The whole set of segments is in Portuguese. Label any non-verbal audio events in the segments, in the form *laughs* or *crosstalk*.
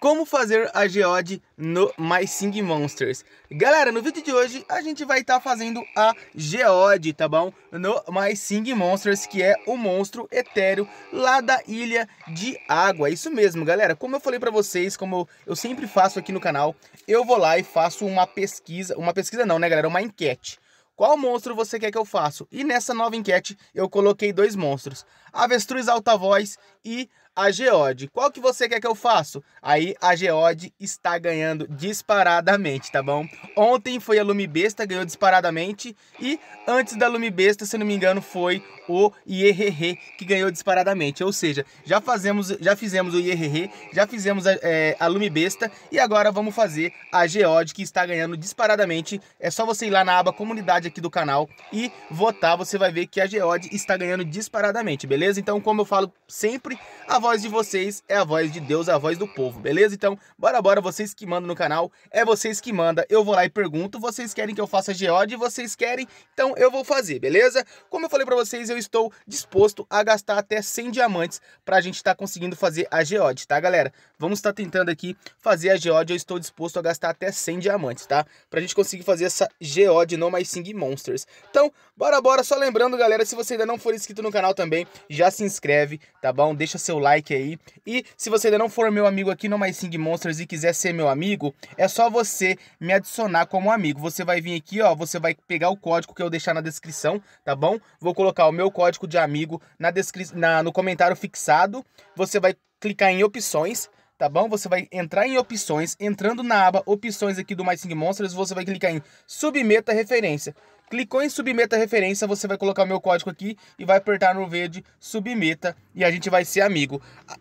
Como fazer a geode no My Sing Monsters? Galera, no vídeo de hoje a gente vai estar tá fazendo a geode, tá bom? No My Sing Monsters, que é o monstro etéreo lá da Ilha de Água. É isso mesmo, galera. Como eu falei pra vocês, como eu, eu sempre faço aqui no canal, eu vou lá e faço uma pesquisa... Uma pesquisa não, né, galera? Uma enquete. Qual monstro você quer que eu faça? E nessa nova enquete eu coloquei dois monstros. Avestruz Alta Voz e a Geode. Qual que você quer que eu faça? Aí a Geode está ganhando disparadamente, tá bom? Ontem foi a Lumibesta, ganhou disparadamente. E antes da Lumibesta, se não me engano, foi o IRR que ganhou disparadamente. Ou seja, já, fazemos, já fizemos o IRR, já fizemos a, é, a Lumibesta. E agora vamos fazer a Geode que está ganhando disparadamente. É só você ir lá na aba comunidade aqui do canal e votar. Você vai ver que a Geode está ganhando disparadamente, beleza? Então, como eu falo sempre, a voz de vocês é a voz de Deus, é a voz do povo, beleza? Então, bora, bora, vocês que mandam no canal, é vocês que mandam. Eu vou lá e pergunto, vocês querem que eu faça geode? Vocês querem? Então, eu vou fazer, beleza? Como eu falei pra vocês, eu estou disposto a gastar até 100 diamantes pra gente estar tá conseguindo fazer a geode, tá, galera? Vamos estar tá tentando aqui fazer a geode, eu estou disposto a gastar até 100 diamantes, tá? Pra gente conseguir fazer essa geode no My Sing Monsters. Então, bora, bora, só lembrando, galera, se você ainda não for inscrito no canal também, já se inscreve, tá bom? Deixa seu like like aí. E se você ainda não for meu amigo aqui no My Sing Monsters e quiser ser meu amigo, é só você me adicionar como amigo. Você vai vir aqui, ó, você vai pegar o código que eu deixar na descrição, tá bom? Vou colocar o meu código de amigo na descrição, no comentário fixado. Você vai clicar em opções, tá bom? Você vai entrar em opções, entrando na aba opções aqui do My Sing Monsters, você vai clicar em submeta referência. Clicou em submeta referência, você vai colocar o meu código aqui e vai apertar no verde submeta e a gente vai ser amigo.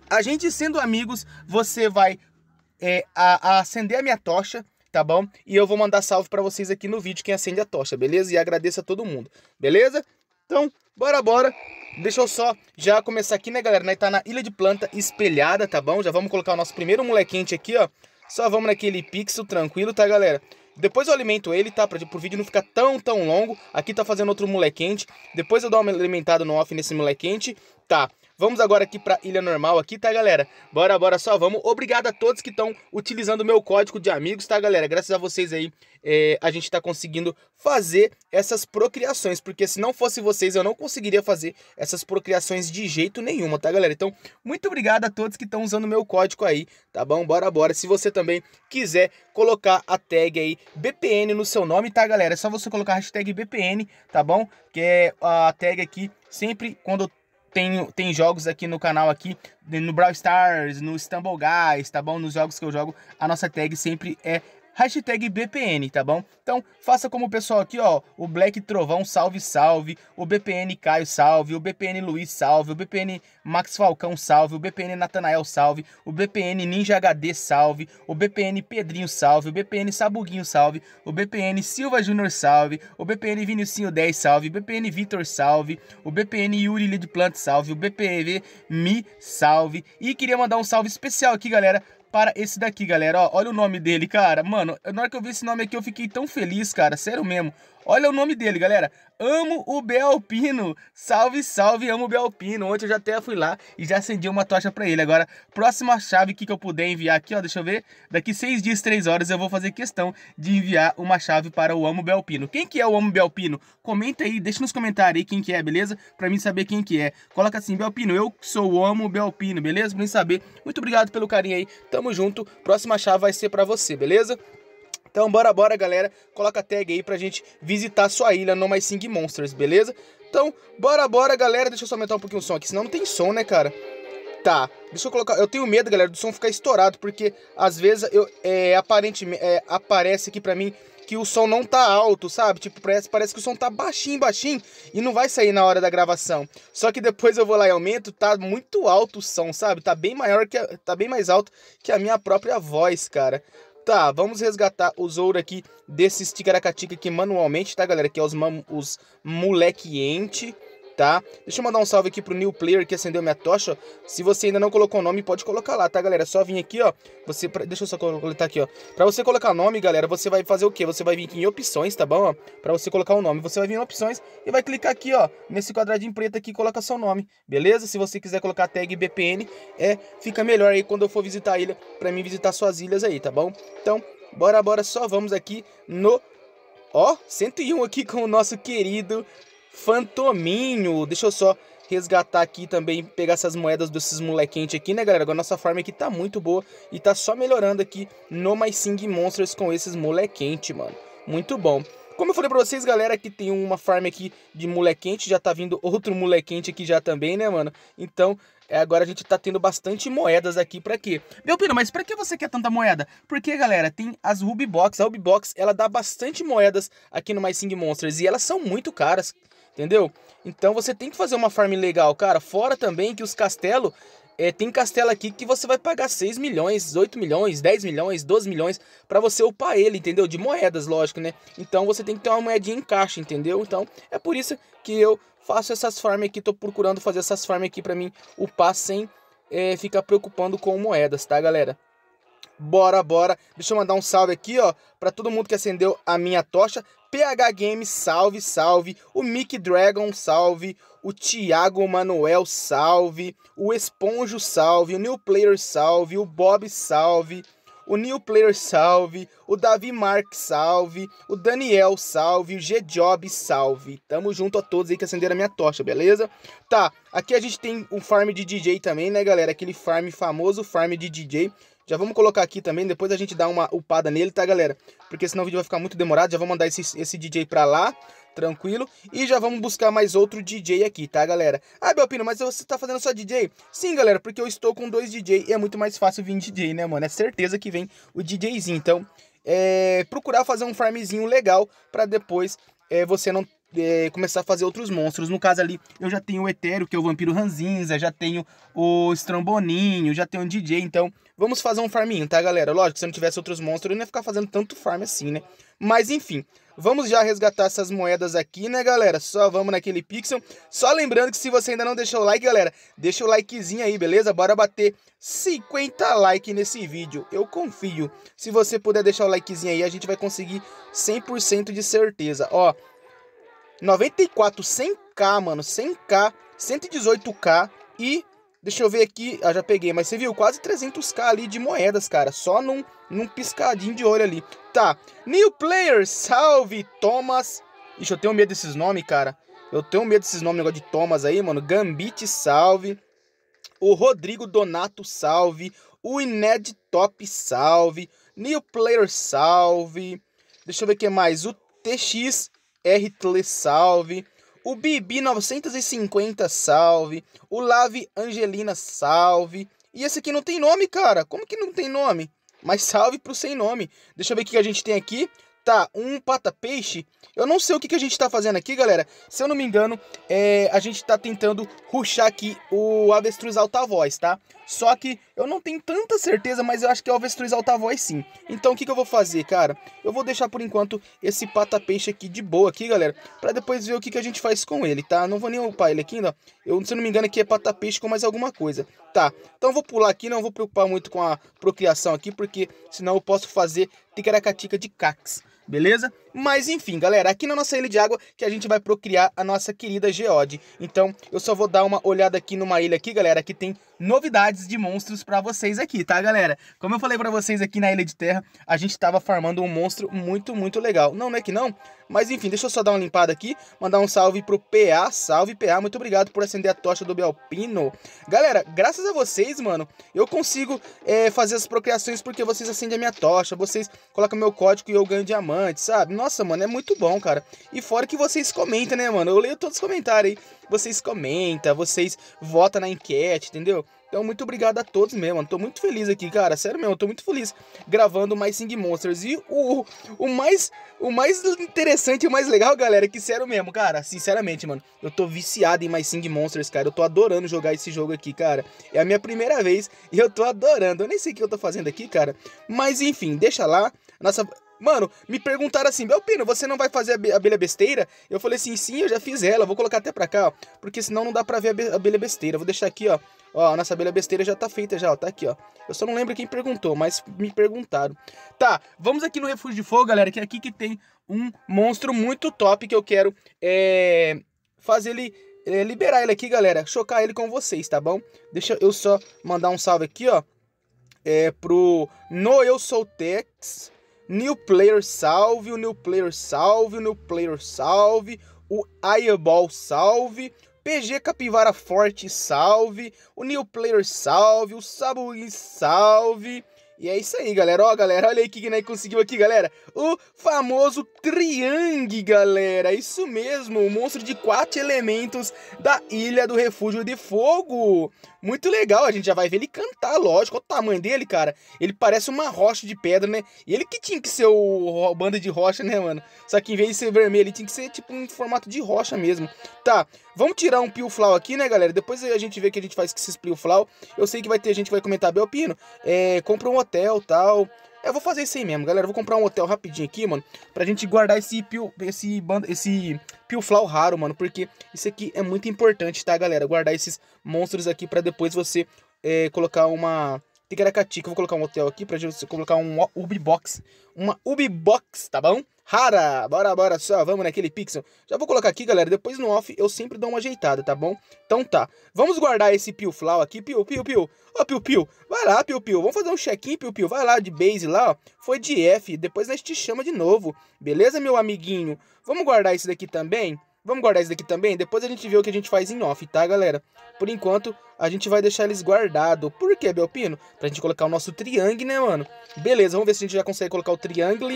A, a gente sendo amigos, você vai é, a, a acender a minha tocha, tá bom? E eu vou mandar salve para vocês aqui no vídeo quem acende a tocha, beleza? E agradeço a todo mundo, beleza? Então, bora, bora. Deixa eu só já começar aqui, né, galera? Nós tá na Ilha de Planta espelhada, tá bom? Já vamos colocar o nosso primeiro molequente aqui, ó. Só vamos naquele pixel tranquilo, tá, galera? Depois eu alimento ele, tá? Pra, pro vídeo não ficar tão, tão longo. Aqui tá fazendo outro moleque quente. Depois eu dou uma alimentada no off nesse moleque quente. Tá, Vamos agora aqui para Ilha Normal aqui, tá, galera? Bora, bora só, vamos. Obrigado a todos que estão utilizando o meu código de amigos, tá, galera? Graças a vocês aí é, a gente está conseguindo fazer essas procriações, porque se não fosse vocês eu não conseguiria fazer essas procriações de jeito nenhuma, tá galera? Então, muito obrigado a todos que estão usando o meu código aí, tá bom? Bora, bora. Se você também quiser colocar a tag aí BPN no seu nome, tá galera? É só você colocar a hashtag BPN, tá bom? Que é a tag aqui, sempre quando eu tem, tem jogos aqui no canal aqui, no Brawl Stars, no Stumble Guys, tá bom? Nos jogos que eu jogo, a nossa tag sempre é hashtag BPN, tá bom? Então faça como o pessoal aqui, ó, o Black Trovão, salve, salve, o BPN Caio, salve, o BPN Luiz, salve, o BPN Max Falcão, salve, o BPN Natanael, salve, o BPN Ninja HD, salve, o BPN Pedrinho, salve, o BPN Sabuguinho, salve, o BPN Silva Júnior, salve, o BPN Vinicinho 10, salve, o BPN Vitor, salve, o BPN Yuri Lid Plant, salve, o BPV Mi, salve, e queria mandar um salve especial aqui, galera, para esse daqui, galera. Ó, olha o nome dele, cara. Mano, na hora que eu vi esse nome aqui, eu fiquei tão feliz, cara. Sério mesmo. Olha o nome dele, galera. Amo o Belpino. Salve, salve, amo o Belpino. Ontem eu já até fui lá e já acendi uma tocha para ele. Agora, próxima chave que, que eu puder enviar aqui, ó, deixa eu ver. Daqui seis dias, três horas, eu vou fazer questão de enviar uma chave para o Amo Belpino. Quem que é o Amo Belpino? Comenta aí, deixa nos comentários aí quem que é, beleza? Para mim saber quem que é. Coloca assim, Belpino, eu sou o Amo Belpino, beleza? Pra mim saber. Muito obrigado pelo carinho aí. Tamo junto. Próxima chave vai ser para você, beleza? Então bora, bora, galera. Coloca a tag aí pra gente visitar sua ilha no mais Sing Monsters, beleza? Então, bora, bora, galera. Deixa eu só aumentar um pouquinho o som aqui, senão não tem som, né, cara? Tá, deixa eu colocar... Eu tenho medo, galera, do som ficar estourado, porque às vezes eu, é, aparentemente, é, aparece aqui pra mim que o som não tá alto, sabe? Tipo, parece, parece que o som tá baixinho, baixinho e não vai sair na hora da gravação. Só que depois eu vou lá e aumento, tá muito alto o som, sabe? Tá bem maior que a, tá bem mais alto que a minha própria voz, cara. Tá, vamos resgatar o ouro aqui desses ticaracatica que manualmente, tá, galera? Que é os, os ente tá? Deixa eu mandar um salve aqui pro new player que acendeu minha tocha. Se você ainda não colocou o nome, pode colocar lá, tá, galera? só vir aqui, ó. Você, deixa eu só coletar aqui, ó. Pra você colocar nome, galera, você vai fazer o quê? Você vai vir aqui em opções, tá bom? pra você colocar o nome, você vai vir em opções e vai clicar aqui, ó, nesse quadradinho preto aqui, coloca seu nome, beleza? Se você quiser colocar a tag BPN, é, fica melhor aí quando eu for visitar a ilha, pra mim visitar suas ilhas aí, tá bom? Então, bora, bora, só vamos aqui no... Ó, 101 aqui com o nosso querido Fantominho. Deixa eu só resgatar aqui também, pegar essas moedas desses molequentes aqui, né, galera? Agora nossa farm aqui tá muito boa e tá só melhorando aqui no My Sing Monsters com esses molequentes, mano. Muito bom. Como eu falei pra vocês, galera, que tem uma farm aqui de molequente, já tá vindo outro molequente aqui já também, né, mano? Então, é, agora a gente tá tendo bastante moedas aqui pra quê? Meu Pino, mas pra que você quer tanta moeda? Porque, galera, tem as Ruby Box. A Ruby Box, ela dá bastante moedas aqui no My Sing Monsters e elas são muito caras entendeu? Então você tem que fazer uma farm legal, cara. Fora também que os castelos, é, eh, tem castelo aqui que você vai pagar 6 milhões, 8 milhões, 10 milhões, 12 milhões para você upar ele, entendeu? De moedas, lógico, né? Então você tem que ter uma moedinha em caixa, entendeu? Então é por isso que eu faço essas farm aqui, tô procurando fazer essas farm aqui para mim upar sem é, ficar preocupando com moedas, tá, galera? bora, bora. Deixa eu mandar um salve aqui, ó, para todo mundo que acendeu a minha tocha. PH Game, salve, salve. O Mick Dragon, salve. O Thiago Manuel, salve. O Esponjo, salve. O New Player, salve. O Bob, salve. O New Player, salve. O Davi Mark, salve. O Daniel, salve. O G-Job, salve. Tamo junto a todos aí que acenderam a minha tocha, beleza? Tá, aqui a gente tem o farm de DJ também, né, galera? Aquele farm famoso, farm de DJ já vamos colocar aqui também, depois a gente dá uma upada nele, tá, galera? Porque senão o vídeo vai ficar muito demorado. Já vou mandar esse, esse DJ pra lá, tranquilo. E já vamos buscar mais outro DJ aqui, tá, galera? Ah, Belpino, mas você tá fazendo só DJ? Sim, galera, porque eu estou com dois DJ e é muito mais fácil vir DJ, né, mano? É certeza que vem o DJzinho. Então, é, procurar fazer um farmzinho legal para depois é, você não é, começar a fazer outros monstros. No caso ali, eu já tenho o etero que é o Vampiro Ranzinza, já tenho o Stramboninho, já tenho o DJ. Então, vamos fazer um farminho, tá, galera? Lógico, se eu não tivesse outros monstros, eu não ia ficar fazendo tanto farm assim, né? Mas, enfim, vamos já resgatar essas moedas aqui, né, galera? Só vamos naquele pixel. Só lembrando que se você ainda não deixou o like, galera, deixa o likezinho aí, beleza? Bora bater 50 likes nesse vídeo. Eu confio. Se você puder deixar o likezinho aí, a gente vai conseguir 100% de certeza. Ó... 94, 100k, mano. 100k, 118k e... Deixa eu ver aqui, ah, já peguei, mas você viu, quase 300k ali de moedas, cara, só num, num piscadinho de olho ali. Tá, New Player, salve, Thomas. Ixi, eu tenho medo desses nomes, cara. Eu tenho medo desses nomes, negócio de Thomas aí, mano. Gambit, salve. O Rodrigo Donato, salve. O Ined Top, salve. New Player, salve. Deixa eu ver o que mais. O TX RTLE salve, o Bibi 950 salve, o Lave Angelina salve. E esse aqui não tem nome, cara. Como que não tem nome? Mas salve pro sem nome. Deixa eu ver o que a gente tem aqui. Tá, um pata-peixe. Eu não sei o que, que a gente tá fazendo aqui, galera. Se eu não me engano, é, a gente tá tentando ruxar aqui o avestruz alta voz, tá? Só que eu não tenho tanta certeza, mas eu acho que é o avestruz alta voz sim. Então o que, que eu vou fazer, cara? Eu vou deixar por enquanto esse pata-peixe aqui de boa aqui, galera. Pra depois ver o que, que a gente faz com ele, tá? Não vou nem upar ele aqui ainda. Eu, se não me engano, aqui é pata-peixe com mais alguma coisa. Tá, então eu vou pular aqui, não vou preocupar muito com a procriação aqui, porque senão eu posso fazer ticaracatica de cax beleza? Mas enfim, galera, aqui na nossa ilha de água que a gente vai procriar a nossa querida geode. Então, eu só vou dar uma olhada aqui numa ilha aqui, galera, que tem novidades de monstros para vocês aqui, tá, galera? Como eu falei para vocês aqui na Ilha de Terra, a gente tava farmando um monstro muito, muito legal. Não, não é que não, mas enfim, deixa eu só dar uma limpada aqui, mandar um salve pro PA, salve PA, muito obrigado por acender a tocha do Belpino. Galera, graças a vocês, mano, eu consigo é, fazer as procriações porque vocês acendem a minha tocha, vocês colocam meu código e eu ganho diamante, sabe? Nossa, mano, é muito bom, cara. E fora que vocês comentam, né, mano? Eu leio todos os comentários aí. Vocês comentam, vocês votam na enquete, entendeu? Então, muito obrigado a todos mesmo. Tô muito feliz aqui, cara. Sério mesmo, tô muito feliz gravando mais Sing Monsters. E o, o mais o mais interessante e o mais legal, galera, é que sério mesmo, cara. Sinceramente, mano, eu tô viciado em mais Sing Monsters, cara. Eu tô adorando jogar esse jogo aqui, cara. É a minha primeira vez e eu tô adorando. Eu nem sei o que eu tô fazendo aqui, cara. Mas enfim, deixa lá. Nossa, Mano, me perguntaram assim, Belpino, você não vai fazer a abelha besteira? Eu falei assim, sim, eu já fiz ela, vou colocar até pra cá, ó, porque senão não dá pra ver a abelha besteira. Vou deixar aqui, ó, ó, a nossa abelha besteira já tá feita já, ó, tá aqui, ó. Eu só não lembro quem perguntou, mas me perguntaram. Tá, vamos aqui no Refúgio de Fogo, galera, que é aqui que tem um monstro muito top que eu quero é, fazer ele... É, liberar ele aqui, galera, chocar ele com vocês, tá bom? Deixa eu só mandar um salve aqui, ó, é, pro No Sou Tex, New Player salve, o New Player salve, o New Player salve, o Airball salve, PG Capivara Forte salve, o New Player salve, o Sabuí salve. E é isso aí, galera. Ó, galera, olha aí o que Guiné conseguiu aqui, galera. O famoso Triang, galera. Isso mesmo, o monstro de quatro elementos da Ilha do Refúgio de Fogo muito legal. A gente já vai ver ele cantar, lógico. Olha o tamanho dele, cara. Ele parece uma rocha de pedra, né? E ele que tinha que ser o, o banda de rocha, né, mano? Só que em vez de ser vermelho, ele tinha que ser tipo um formato de rocha mesmo. Tá, vamos tirar um Pio aqui, né, galera? Depois a gente vê o que a gente faz com esses Pio Eu sei que vai ter gente que vai comentar, Belpino, é, compra um hotel tal. É, eu vou fazer isso aí mesmo, galera. Eu vou comprar um hotel rapidinho aqui, mano. Pra gente guardar esse pio, esse bando, esse piuflau raro, mano. Porque isso aqui é muito importante, tá, galera? Guardar esses monstros aqui pra depois você é, colocar uma Ticaracati, que vou colocar um hotel aqui pra gente colocar um Ubibox. Uma Ubibox, tá bom? Rara, bora, bora só, vamos naquele pixel. Já vou colocar aqui, galera, depois no off eu sempre dou uma ajeitada, tá bom? Então tá, vamos guardar esse Pio Flau aqui, Pio, Pio, Pio. Ó, Pio, Pio, vai lá, Pio, Pio, vamos fazer um check-in, Pio, Pio, vai lá de base lá, ó. Foi de F, depois nós te chama de novo, beleza, meu amiguinho? Vamos guardar esse daqui também? Vamos guardar isso daqui também? Depois a gente vê o que a gente faz em off, tá, galera? Por enquanto, a gente vai deixar eles guardados. Por quê, Belpino? Pra gente colocar o nosso triângulo, né, mano? Beleza, vamos ver se a gente já consegue colocar o triângulo.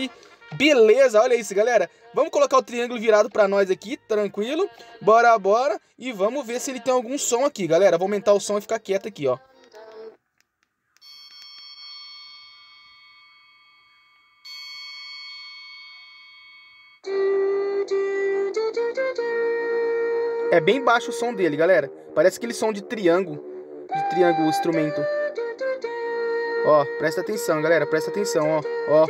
Beleza, olha isso, galera. Vamos colocar o triângulo virado pra nós aqui, tranquilo. Bora, bora. E vamos ver se ele tem algum som aqui, galera. Vou aumentar o som e ficar quieto aqui, ó. É bem baixo o som dele, galera. Parece aquele som de triângulo. De triângulo o instrumento. Ó, presta atenção, galera. Presta atenção, ó. Ó.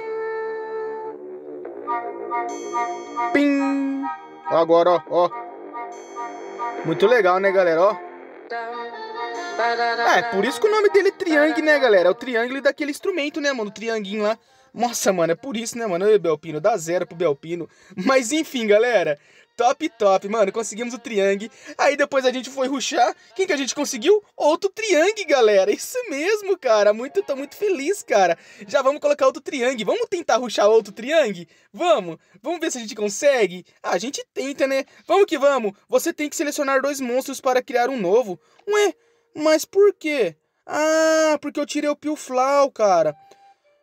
Pim! agora, ó, ó. Muito legal, né, galera? Ó. É, por isso que o nome dele é Triangle, né, galera? É o triângulo daquele instrumento, né, mano? O trianguinho lá. Nossa, mano, é por isso, né, mano? O Belpino, dá zero pro Belpino. Mas enfim, galera. Top, top, mano. Conseguimos o Triang. Aí depois a gente foi ruxar. Quem que a gente conseguiu? Outro Triang, galera. Isso mesmo, cara. Muito, tô muito feliz, cara. Já vamos colocar outro Triang. Vamos tentar ruxar outro Triang? Vamos. Vamos ver se a gente consegue. Ah, a gente tenta, né? Vamos que vamos. Você tem que selecionar dois monstros para criar um novo. Ué, mas por quê? Ah, porque eu tirei o Piuflau, cara.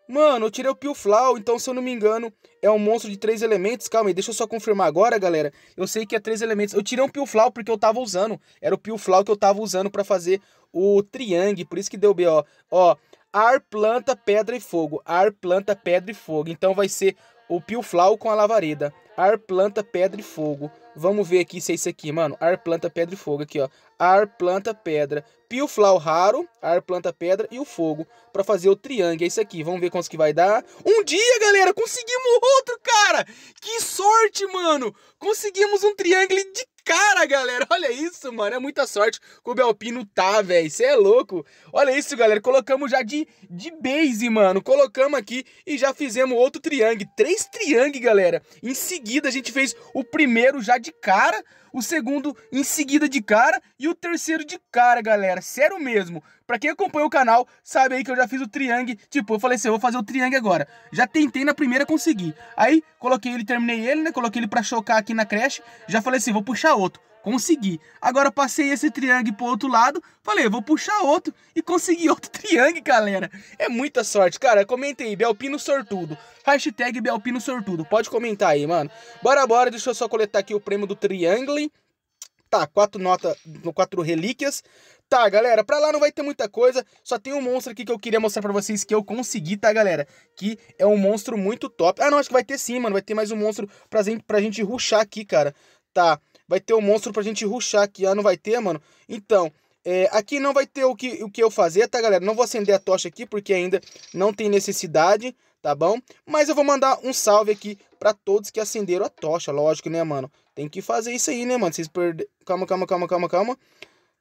Mano, eu tirei o Piuflau, então se eu não me engano, é um monstro de três elementos. Calma aí, deixa eu só confirmar agora, galera. Eu sei que é três elementos. Eu tirei um Piuflau porque eu tava usando. Era o Piuflau que eu tava usando para fazer o Triang, por isso que deu B, ó. Ó, ar, planta, pedra e fogo. Ar, planta, pedra e fogo. Então vai ser o Piuflau com a lavareda. Ar, planta, pedra e fogo. Vamos ver aqui se é isso aqui, mano. Ar, planta, pedra e fogo. Aqui, ó. Ar, planta, pedra. Piu-flau raro. Ar, planta, pedra e o fogo. Pra fazer o triângulo. É isso aqui. Vamos ver quanto que vai dar. Um dia, galera. Conseguimos outro, cara. Que sorte, mano. Conseguimos um triângulo de cara, galera. *laughs* Olha isso, mano. É muita sorte que o Belpino tá, velho. Você é louco. Olha isso, galera. Colocamos já de, de base, mano. Colocamos aqui e já fizemos outro triangle. Três triangle, galera. Em seguida, a gente fez o primeiro já de cara o segundo em seguida de cara e o terceiro de cara, galera. Sério mesmo. Pra quem acompanha o canal, sabe aí que eu já fiz o triangle. Tipo, eu falei assim, eu vou fazer o triangle agora. Já tentei na primeira, consegui. Aí, coloquei ele, terminei ele, né? Coloquei ele pra chocar aqui na creche. Já falei assim, vou puxar outro. Consegui. Agora passei esse triângulo pro outro lado, falei, vou puxar outro e consegui *laughs* outro triângulo, galera. É muita sorte, cara. Comenta aí, Belpino Sortudo. Hashtag Belpino Sortudo. Pode comentar aí, mano. Bora, bora, deixa eu só coletar aqui o prêmio do triângulo. Tá, quatro notas, quatro relíquias. Tá, galera, pra lá não vai ter muita coisa, só tem um monstro aqui que eu queria mostrar pra vocês que eu consegui, tá, galera? Que é um monstro muito top. Ah, não, acho que vai ter sim, mano, vai ter mais um monstro pra gente, pra gente ruxar aqui, cara. Tá, vai ter um monstro pra gente ruxar aqui. Ah, não vai ter, mano? Então, é, aqui não vai ter o que, o que eu fazer, tá, galera? Não vou acender a tocha aqui, porque ainda não tem necessidade, tá bom? Mas eu vou mandar um salve aqui pra todos que acenderam a tocha, lógico, né, mano? Tem que fazer isso aí, né, mano? Vocês perderam... Calma, calma, calma, calma, calma.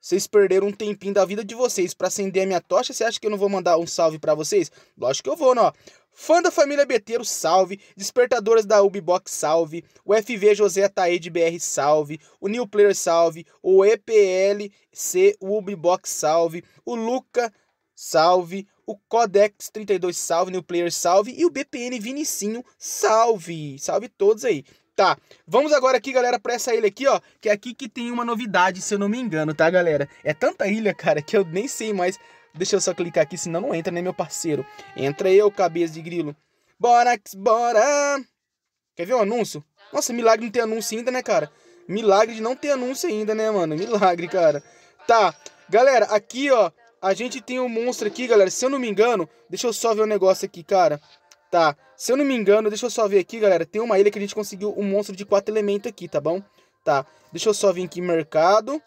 Vocês perderam um tempinho da vida de vocês para acender a minha tocha. Você acha que eu não vou mandar um salve para vocês? Lógico que eu vou, não. Né, Fã da família Beteiro, salve. Despertadoras da Ubibox, salve. O FV José Taede BR, salve. O New Player, salve. O EPLC Ubibox, salve. O Luca, salve. O Codex 32, salve. New Player, salve. E o BPN Vinicinho, salve. Salve todos aí. Tá, vamos agora aqui, galera, pra essa ilha aqui, ó, que é aqui que tem uma novidade, se eu não me engano, tá, galera? É tanta ilha, cara, que eu nem sei mais. Deixa eu só clicar aqui, senão não entra, né, meu parceiro? Entra eu, cabeça de grilo. Bora, bora! Quer ver o um anúncio? Nossa, milagre não ter anúncio ainda, né, cara? Milagre de não ter anúncio ainda, né, mano? Milagre, cara. Tá, galera, aqui, ó, a gente tem um monstro aqui, galera. Se eu não me engano, deixa eu só ver o um negócio aqui, cara. Tá, se eu não me engano, deixa eu só ver aqui, galera. Tem uma ilha que a gente conseguiu um monstro de quatro elementos aqui, tá bom? Tá, deixa eu só vir aqui mercado.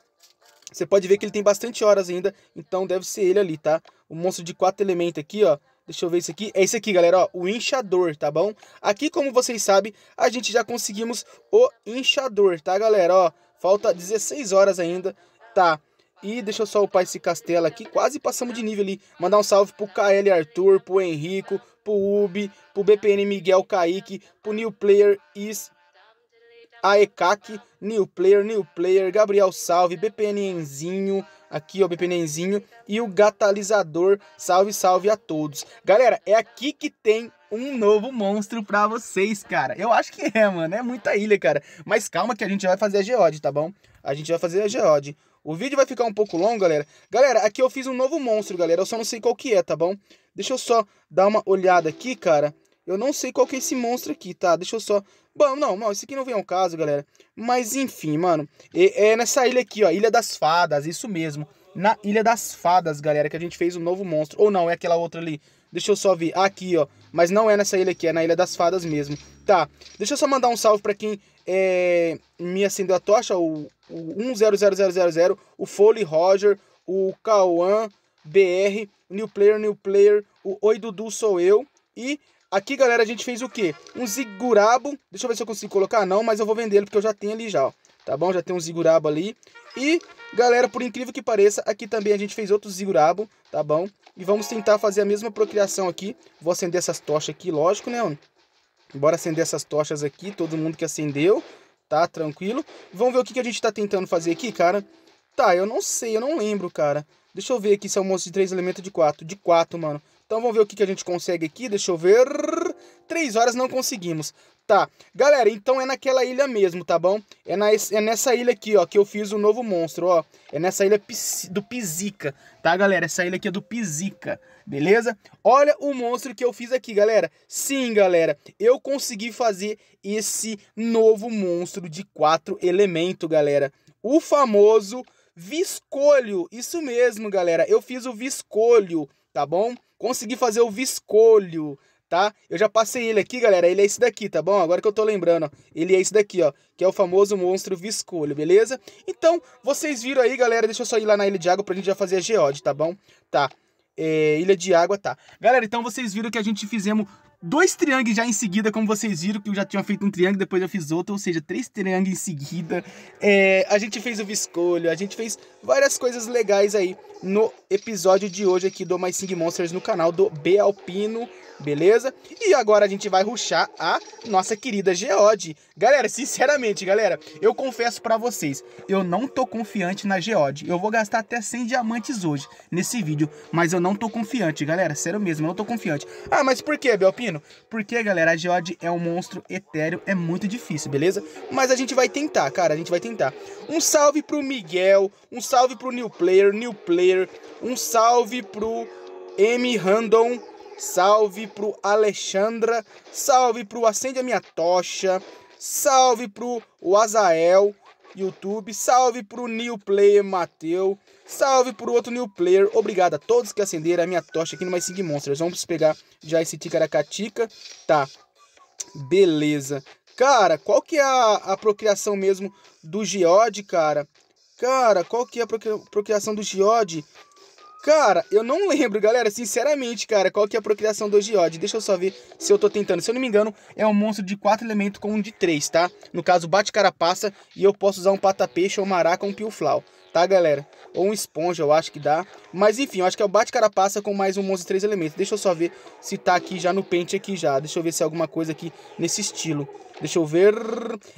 Você pode ver que ele tem bastante horas ainda, então deve ser ele ali, tá? O monstro de quatro elementos aqui, ó. Deixa eu ver isso aqui. É esse aqui, galera, ó, o inchador, tá bom? Aqui, como vocês sabem, a gente já conseguimos o inchador, tá, galera? Ó, falta 16 horas ainda, tá? E deixa eu só upar esse castelo aqui. Quase passamos de nível ali. Mandar um salve pro KL Arthur, pro Henrico, pro Ubi, pro BPN Miguel Kaique, pro New Player Is Aekak, New Player, New Player, Gabriel Salve, Enzinho aqui ó, Enzinho e o Gatalizador, salve, salve a todos. Galera, é aqui que tem um novo monstro pra vocês, cara. Eu acho que é, mano, é muita ilha, cara. Mas calma que a gente vai fazer a geode, tá bom? A gente vai fazer a geode. O vídeo vai ficar um pouco longo, galera. Galera, aqui eu fiz um novo monstro, galera. Eu só não sei qual que é, tá bom? Deixa eu só dar uma olhada aqui, cara. Eu não sei qual que é esse monstro aqui, tá? Deixa eu só... Bom, não, não, esse aqui não vem ao caso, galera. Mas, enfim, mano. É, é nessa ilha aqui, ó. Ilha das Fadas, isso mesmo na Ilha das Fadas, galera, que a gente fez um novo monstro. Ou não, é aquela outra ali. Deixa eu só ver. Aqui, ó. Mas não é nessa ilha aqui, é na Ilha das Fadas mesmo. Tá, deixa eu só mandar um salve pra quem é, me acendeu a tocha. O, o 100000, o Foley Roger, o Kawan, BR, New Player, New Player, o Oi Dudu sou eu. E aqui, galera, a gente fez o quê? Um Zigurabo. Deixa eu ver se eu consigo colocar. Não, mas eu vou vender ele porque eu já tenho ali já, ó tá bom? Já tem um zigurabo ali. E, galera, por incrível que pareça, aqui também a gente fez outro zigurabo, tá bom? E vamos tentar fazer a mesma procriação aqui. Vou acender essas tochas aqui, lógico, né? Bora acender essas tochas aqui, todo mundo que acendeu, tá? Tranquilo. Vamos ver o que, que a gente tá tentando fazer aqui, cara. Tá, eu não sei, eu não lembro, cara. Deixa eu ver aqui se é um monstro de três elementos de quatro De quatro mano. Então vamos ver o que, que a gente consegue aqui. Deixa eu ver. três horas não conseguimos. Tá, galera, então é naquela ilha mesmo, tá bom? É, na, é nessa ilha aqui, ó, que eu fiz o novo monstro, ó. É nessa ilha do Pisica, tá, galera? Essa ilha aqui é do Pisica, beleza? Olha o monstro que eu fiz aqui, galera. Sim, galera, eu consegui fazer esse novo monstro de quatro elementos, galera. O famoso Viscolho, isso mesmo, galera. Eu fiz o Viscolho, tá bom? Consegui fazer o Viscolho, tá? Eu já passei ele aqui, galera. Ele é esse daqui, tá bom? Agora que eu tô lembrando, ó. Ele é esse daqui, ó. Que é o famoso monstro viscolho, beleza? Então, vocês viram aí, galera. Deixa eu só ir lá na ilha de água pra gente já fazer a geode, tá bom? Tá. É, ilha de água, tá. Galera, então vocês viram que a gente fizemos dois triângulos já em seguida, como vocês viram, que eu já tinha feito um triângulo, depois eu fiz outro, ou seja, três triângulos em seguida. É, a gente fez o viscolho, a gente fez várias coisas legais aí no episódio de hoje aqui do My Sing Monsters no canal do B Alpino, beleza? E agora a gente vai ruxar a nossa querida Geode. Galera, sinceramente, galera, eu confesso para vocês, eu não tô confiante na Geode. Eu vou gastar até 100 diamantes hoje nesse vídeo, mas eu não tô confiante, galera, sério mesmo, eu não tô confiante. Ah, mas por que, Belpino? Porque, galera, a Geode é um monstro etéreo, é muito difícil, beleza? Mas a gente vai tentar, cara, a gente vai tentar. Um salve pro Miguel, um salve pro New Player, New Player, um salve pro M Random, salve pro Alexandra, salve pro Acende a Minha Tocha, salve pro Azael, YouTube, salve pro New Player Mateu, Salve por outro new player. Obrigado a todos que acenderam a minha tocha aqui no Mais 5 Monsters. Vamos pegar já esse Ticaracatica. Tá. Beleza. Cara, qual que é a, a procriação mesmo do Geode, cara? Cara, qual que é a procriação do Geode? Cara, eu não lembro, galera, sinceramente, cara, qual que é a procriação do Geode. Deixa eu só ver se eu tô tentando. Se eu não me engano, é um monstro de quatro elementos com um de três, tá? No caso, bate-carapaça e eu posso usar um pata-peixe ou maraca ou um piuflau tá, galera? Ou um esponja, eu acho que dá. Mas enfim, eu acho que é o bate-carapaça com mais um monstro de três elementos. Deixa eu só ver se tá aqui já no pente aqui já. Deixa eu ver se é alguma coisa aqui nesse estilo. Deixa eu ver...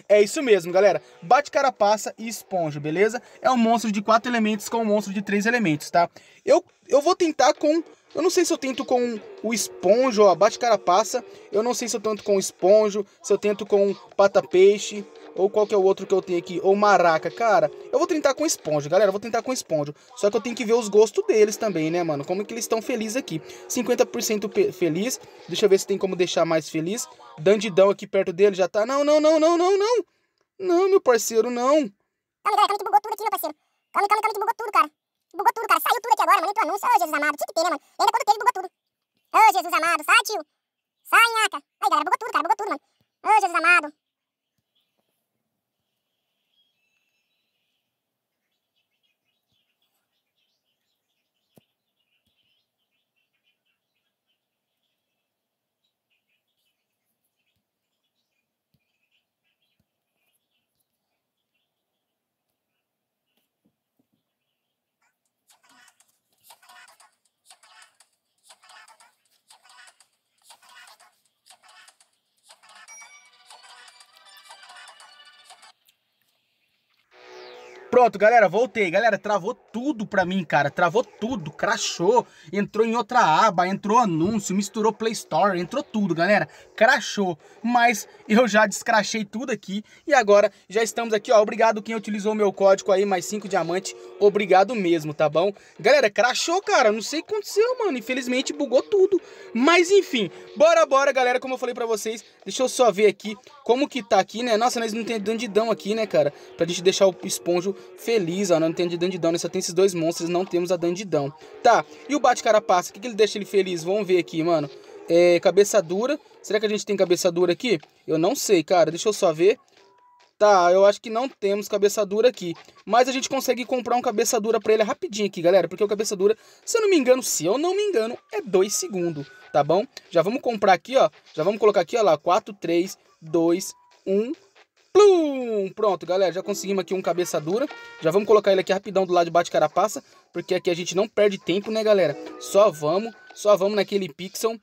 É isso mesmo, galera. Bate-carapaça e esponja, beleza? É um monstro de quatro elementos com um monstro de três elementos, tá? Eu, eu vou tentar com... Eu não sei se eu tento com o esponjo, ó, bate-carapaça. Eu não sei se eu tento com o esponjo, se eu tento com pata-peixe ou qualquer é outro que eu tenho aqui, ou maraca, cara, eu vou tentar com esponja, galera, vou tentar com esponja. Só que eu tenho que ver os gostos deles também, né, mano? Como é que eles estão felizes aqui. 50% feliz, deixa eu ver se tem como deixar mais feliz. Dandidão aqui perto dele já tá, não, não, não, não, não, não. Não, meu parceiro, não. Calma, galera, calma que bugou tudo aqui, meu parceiro. Calma, calma, calma tá que bugou tudo, cara. Bugou tudo, cara. Saiu tudo aqui agora, mano. Entrou anúncio. Ô, oh, Jesus amado. Tinha que ter, né, mano? E ainda quando teve, bugou tudo. Ô, oh, Jesus amado. Sai, tio. Sai, nhaca. Aí, galera, bugou tudo, cara. Bugou tudo, mano. Ô, oh, Jesus amado. Pronto, galera, voltei. Galera, travou tudo pra mim, cara. Travou tudo, crachou entrou em outra aba, entrou anúncio, misturou Play Store, entrou tudo, galera. Crachou. Mas eu já descrachei tudo aqui e agora já estamos aqui, ó. Obrigado quem utilizou o meu código aí, mais 5 diamante. Obrigado mesmo, tá bom? Galera, crachou, cara. Não sei o que aconteceu, mano. Infelizmente bugou tudo. Mas enfim, bora, bora, galera. Como eu falei pra vocês, deixa eu só ver aqui como que tá aqui, né? Nossa, nós não tem dandidão aqui, né, cara? Pra gente deixar o esponjo feliz, ó. Não tem de Dandidão, né? Só tem esses dois monstros, não temos a Dandidão. Tá, e o Bate-Carapaça? O que, que ele deixa ele feliz? Vamos ver aqui, mano. É, cabeça dura. Será que a gente tem cabeça dura aqui? Eu não sei, cara. Deixa eu só ver. Tá, eu acho que não temos cabeça dura aqui. Mas a gente consegue comprar um cabeça dura pra ele rapidinho aqui, galera. Porque o cabeça dura, se eu não me engano, se eu não me engano, é dois segundos, tá bom? Já vamos comprar aqui, ó. Já vamos colocar aqui, ó lá. 4, 3, 2, 1... Plum! Pronto, galera, já conseguimos aqui um cabeça dura. Já vamos colocar ele aqui rapidão do lado de bate-carapaça, porque aqui a gente não perde tempo, né, galera? Só vamos, só vamos naquele pixel.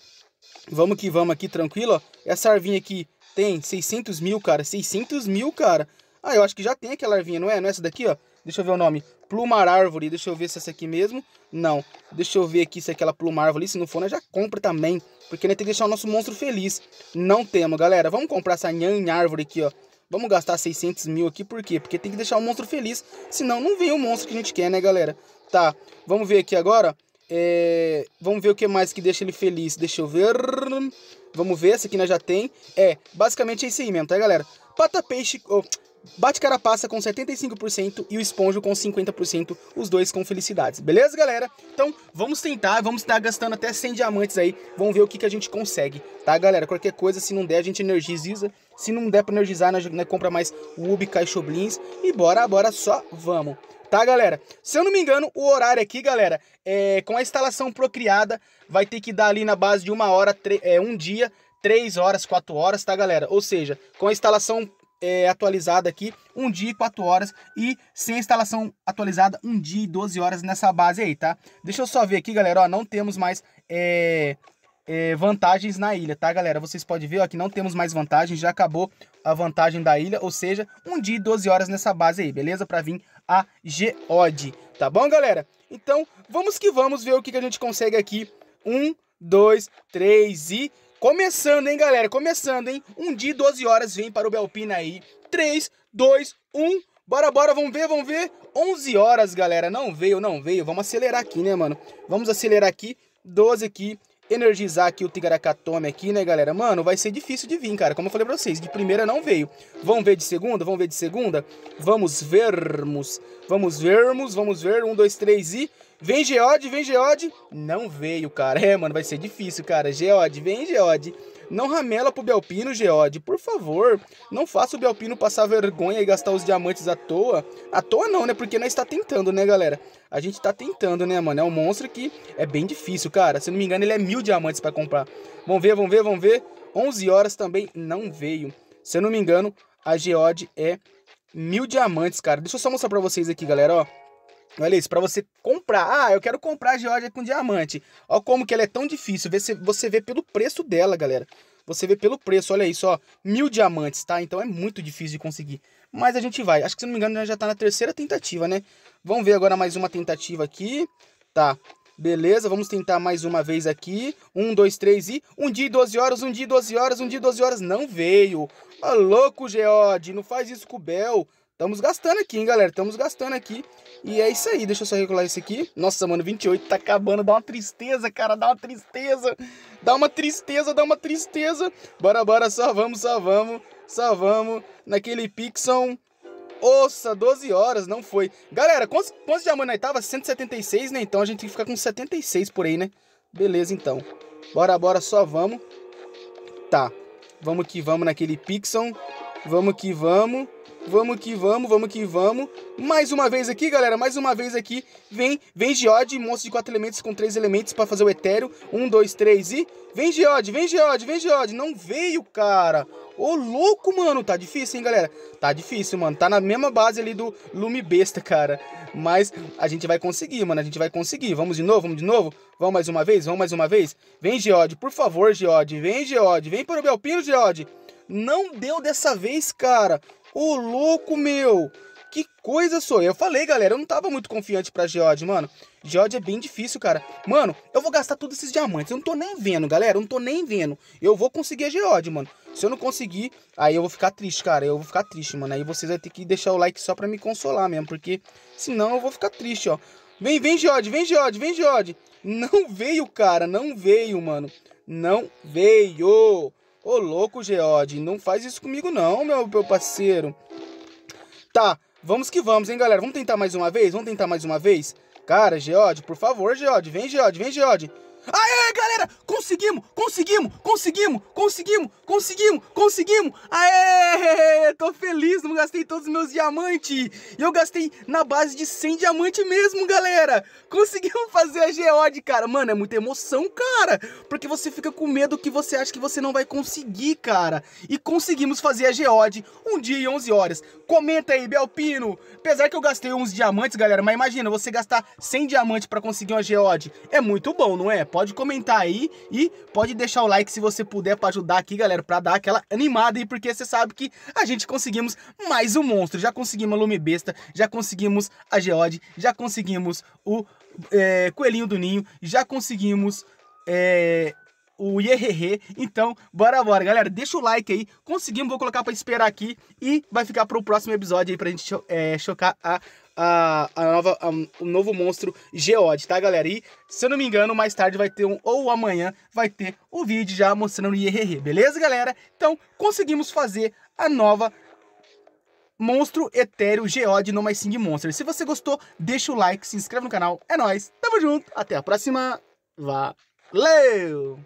Vamos que vamos aqui, tranquilo, ó. Essa arvinha aqui tem 600 mil, cara. 600 mil, cara. Ah, eu acho que já tem aquela arvinha, não é? Não é essa daqui, ó? Deixa eu ver o nome. Plumar árvore. Deixa eu ver se é essa aqui mesmo. Não. Deixa eu ver aqui se é aquela plumar árvore. Se não for, né, já compra também. Porque nós né, tem que deixar o nosso monstro feliz. Não temos, galera. Vamos comprar essa nhan árvore aqui, ó. Vamos gastar 600 mil aqui, por quê? Porque tem que deixar o monstro feliz, senão não vem o monstro que a gente quer, né, galera? Tá, vamos ver aqui agora. É... Vamos ver o que mais que deixa ele feliz. Deixa eu ver... Vamos ver, esse aqui né? já tem. É, basicamente é isso aí mesmo, tá, galera? Pata peixe... Oh, bate carapaça com 75% e o esponjo com 50%, os dois com felicidades. Beleza, galera? Então, vamos tentar, vamos estar gastando até 100 diamantes aí. Vamos ver o que, que a gente consegue, tá, galera? Qualquer coisa, se não der, a gente energiza se não der pra energizar, nós né, né compra mais Ubica e Shoblins. E bora, bora, só vamos. Tá, galera? Se eu não me engano, o horário aqui, galera, é, com a instalação procriada, vai ter que dar ali na base de uma hora, é, um dia, três horas, quatro horas, tá, galera? Ou seja, com a instalação é, atualizada aqui, um dia e quatro horas. E sem instalação atualizada, um dia e 12 horas nessa base aí, tá? Deixa eu só ver aqui, galera. Ó, não temos mais é, eh, vantagens na ilha, tá, galera? Vocês podem ver ó, que não temos mais vantagens, já acabou a vantagem da ilha, ou seja, um dia e 12 horas nessa base aí, beleza? Pra vir a Geode, tá bom, galera? Então, vamos que vamos ver o que, que a gente consegue aqui. Um, dois, três e... Começando, hein, galera? Começando, hein? Um dia e 12 horas vem para o Belpina aí. 3, 2, 1... Bora, bora, vamos ver, vamos ver. 11 horas, galera. Não veio, não veio. Vamos acelerar aqui, né, mano? Vamos acelerar aqui. 12 aqui, energizar aqui o Tigaracatome aqui, né, galera? Mano, vai ser difícil de vir, cara. Como eu falei pra vocês, de primeira não veio. Vamos ver de segunda? Vamos ver de segunda? Vamos vermos. Vamos vermos, vamos ver. Um, dois, três e... Vem, Geode, vem, Geode. Não veio, cara. É, mano, vai ser difícil, cara. Geode, vem, Geode. Não ramela pro Belpino, Geode, por favor. Não faça o Belpino passar vergonha e gastar os diamantes à toa. À toa não, né? Porque nós está tentando, né, galera? A gente tá tentando, né, mano? É um monstro que é bem difícil, cara. Se não me engano, ele é mil diamantes para comprar. Vamos ver, vamos ver, vamos ver. 11 horas também não veio. Se eu não me engano, a Geode é mil diamantes, cara. Deixa eu só mostrar pra vocês aqui, galera, ó. Olha isso, para você comprar. Ah, eu quero comprar a Georgia com diamante. Olha como que ela é tão difícil. Você, você vê pelo preço dela, galera. Você vê pelo preço, olha isso, ó. Mil diamantes, tá? Então é muito difícil de conseguir. Mas a gente vai. Acho que, se não me engano, já tá na terceira tentativa, né? Vamos ver agora mais uma tentativa aqui. Tá, beleza. Vamos tentar mais uma vez aqui. Um, dois, três e... Um dia e 12 horas, um dia e 12 horas, um dia e 12 horas. Não veio. Ô, louco, Geod, não faz isso com o Bel. Estamos gastando aqui, hein, galera? Estamos gastando aqui. E é isso aí, deixa eu só regular isso aqui. Nossa, mano, 28 tá acabando, dá uma tristeza, cara, dá uma tristeza. Dá uma tristeza, dá uma tristeza. Bora, bora, só vamos, só vamos, só vamos. Naquele Pixon. Nossa, 12 horas, não foi. Galera, quantos, quantos diamantes aí tava? 176, né? Então a gente tem que ficar com 76 por aí, né? Beleza, então. Bora, bora, só vamos. Tá. Vamos que vamos naquele Pixon. Vamos que vamos. Vamos que vamos, vamos que vamos. Mais uma vez aqui, galera, mais uma vez aqui. Vem, vem Geode, monstro de quatro elementos com três elementos para fazer o etéreo. Um, dois, três e... Vem Geode, vem Geode, vem Geode. Não veio, cara. Ô, louco, mano. Tá difícil, hein, galera? Tá difícil, mano. Tá na mesma base ali do Lume Besta, cara. Mas a gente vai conseguir, mano. A gente vai conseguir. Vamos de novo, vamos de novo. Vamos mais uma vez, vamos mais uma vez. Vem, Geode, por favor, Geode. Vem, Geode. Vem para o Belpino, Geode. Não deu dessa vez, cara. Ô, louco, meu! Que coisa sou eu? Eu falei, galera, eu não tava muito confiante pra Geod, mano. Geod é bem difícil, cara. Mano, eu vou gastar todos esses diamantes. Eu não tô nem vendo, galera. Eu não tô nem vendo. Eu vou conseguir a Geod, mano. Se eu não conseguir, aí eu vou ficar triste, cara. Eu vou ficar triste, mano. Aí vocês vão ter que deixar o like só pra me consolar mesmo. Porque senão eu vou ficar triste, ó. Vem, vem, Geod, vem, Geod, vem, Geod. Não veio, cara. Não veio, mano. Não veio. Ô, louco, Geode, não faz isso comigo não, meu, meu parceiro. Tá, vamos que vamos, hein, galera. Vamos tentar mais uma vez? Vamos tentar mais uma vez? Cara, Geode, por favor, Geode. Vem, Geode, vem, Geode. Aê, galera! Conseguimos, conseguimos, conseguimos, conseguimos, conseguimos, conseguimos! Aê! Tô feliz, não gastei todos os meus diamantes! E eu gastei na base de 100 diamantes mesmo, galera! Conseguimos *laughs* fazer a geode, cara! Mano, é muita emoção, cara! Porque você fica com medo que você acha que você não vai conseguir, cara! E conseguimos fazer a geode um dia e 11 horas. Comenta aí, Belpino. Apesar que eu gastei uns diamantes, galera, mas imagina, você gastar 100 diamantes para conseguir uma geode. É muito bom, não é? Pode comentar aí e pode deixar o like se você puder para ajudar aqui, galera, para dar aquela animada aí, porque você sabe que a gente conseguimos mais um monstro. Já conseguimos a lume besta, já conseguimos a geode, já conseguimos o é, coelhinho do ninho, já conseguimos é, o Iehehe. Então, bora, bora. Galera, deixa o like aí. Conseguimos, vou colocar pra esperar aqui. E vai ficar pro próximo episódio aí pra gente é, chocar a a, a, nova, a, o novo monstro Geode, tá, galera? E, se eu não me engano, mais tarde vai ter um, ou amanhã, vai ter o um vídeo já mostrando o IRR, beleza, galera? Então, conseguimos fazer a nova monstro etéreo Geode no My Sing Monster. Se você gostou, deixa o like, se inscreve no canal, é nóis, tamo junto, até a próxima, valeu!